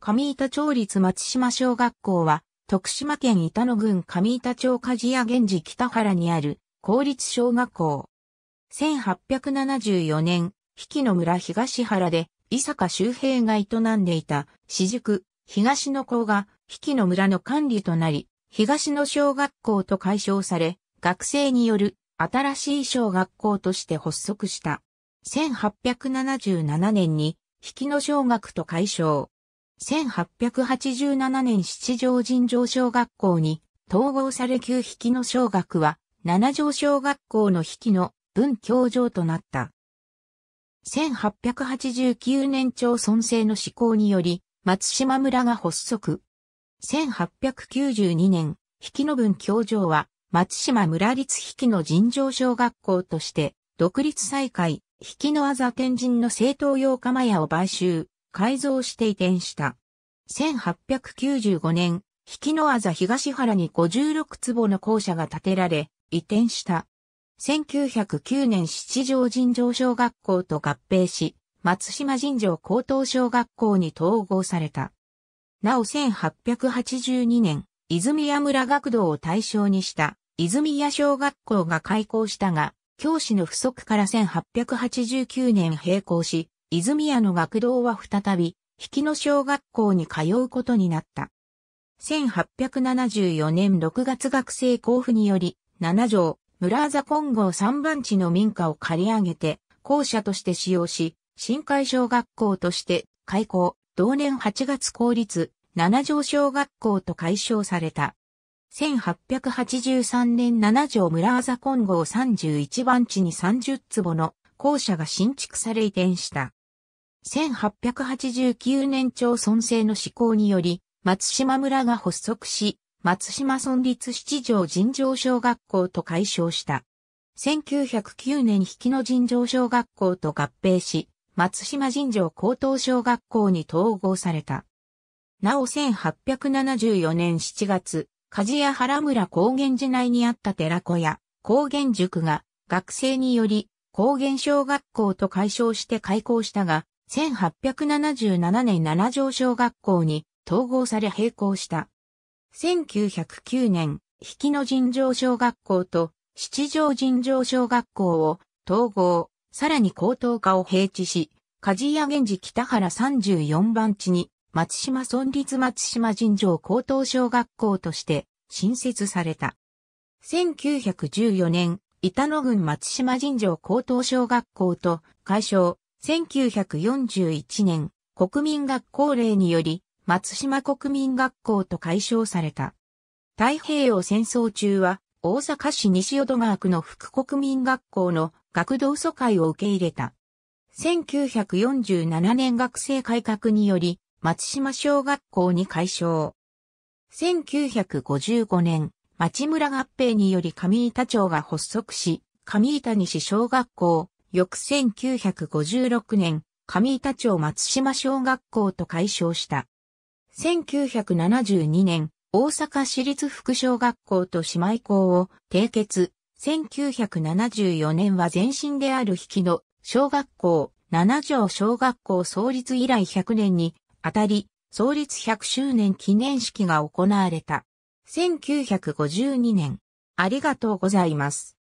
上板町立松島小学校は、徳島県板野郡上板町鍛冶屋源氏北原にある公立小学校。1874年、比企の村東原で、伊坂周平が営んでいた、私塾、東の校が、比企の村の管理となり、東の小学校と解消され、学生による新しい小学校として発足した。1877年に、比企の小学と解消。1887年七条尋常小学校に統合され旧引の小学は七条小学校の引の文教場となった。1889年町村制の施行により松島村が発足。1892年、引の文教場は松島村立引の尋常小学校として独立再開、引のあざ天神の正統用釜屋を買収。改造して移転した。1895年、引きのあざ東原に56坪の校舎が建てられ、移転した。1909年七条尋常小学校と合併し、松島尋常高等小学校に統合された。なお1882年、泉谷村学童を対象にした、泉谷小学校が開校したが、教師の不足から1889年閉校し、泉谷の学童は再び、引きの小学校に通うことになった。1874年6月学生交付により、7条、村座金剛3番地の民家を借り上げて、校舎として使用し、新海小学校として開校、同年8月公立、7条小学校と解消された。1883年7条村ザ金剛31番地に30坪の校舎が新築され移転した。1889年町村制の施行により、松島村が発足し、松島村立七条尋常小学校と改称した。1909年引きの尋常小学校と合併し、松島尋常高等小学校に統合された。なお1874年7月、鍛冶屋原村高原寺内にあった寺子屋、高原塾が学生により高原小学校と解消して開校したが、1877年七条小学校に統合され閉校した。1909年、引野尋常小学校と七条尋常小学校を統合、さらに高等科を併置し、梶冶屋源氏北原34番地に松島村立松島尋常高等小学校として新設された。1914年、板野郡松島尋常高等小学校と解消、1941年、国民学校令により、松島国民学校と解消された。太平洋戦争中は、大阪市西淀川区の副国民学校の学童疎開を受け入れた。1947年学生改革により、松島小学校に改称。1955年、町村合併により上板町が発足し、上板西小学校、翌1956年、上板町松島小学校と改称した。1972年、大阪市立副小学校と姉妹校を締結。1974年は前身である引きの小学校、七条小学校創立以来100年にあたり、創立100周年記念式が行われた。1952年、ありがとうございます。